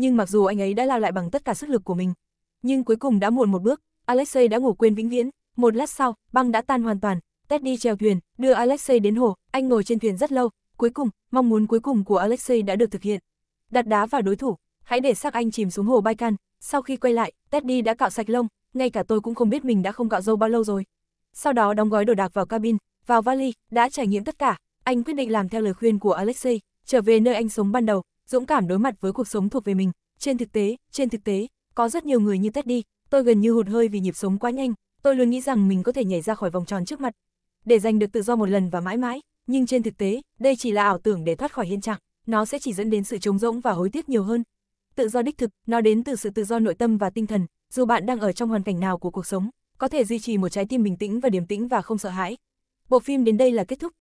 nhưng mặc dù anh ấy đã lao lại bằng tất cả sức lực của mình. Nhưng cuối cùng đã muộn một bước, Alexei đã ngủ quên vĩnh viễn, một lát sau, băng đã tan hoàn toàn, Teddy chèo thuyền, đưa Alexei đến hồ, anh ngồi trên thuyền rất lâu, cuối cùng, mong muốn cuối cùng của Alexei đã được thực hiện. Đặt đá vào đối thủ, hãy để xác anh chìm xuống hồ Baikan, sau khi quay lại, Teddy đã cạo sạch lông, ngay cả tôi cũng không biết mình đã không cạo râu bao lâu rồi. Sau đó đóng gói đồ đạc vào cabin, vào vali, đã trải nghiệm tất cả, anh quyết định làm theo lời khuyên của Alexei, trở về nơi anh sống ban đầu, dũng cảm đối mặt với cuộc sống thuộc về mình. Trên thực tế, trên thực tế, có rất nhiều người như Teddy, tôi gần như hụt hơi vì nhịp sống quá nhanh, tôi luôn nghĩ rằng mình có thể nhảy ra khỏi vòng tròn trước mặt, để giành được tự do một lần và mãi mãi, nhưng trên thực tế, đây chỉ là ảo tưởng để thoát khỏi hiện trạng, nó sẽ chỉ dẫn đến sự trống rỗng và hối tiếc nhiều hơn. Tự do đích thực, nó đến từ sự tự do nội tâm và tinh thần, dù bạn đang ở trong hoàn cảnh nào của cuộc sống, có thể duy trì một trái tim bình tĩnh và điềm tĩnh và không sợ hãi. Bộ phim đến đây là kết thúc,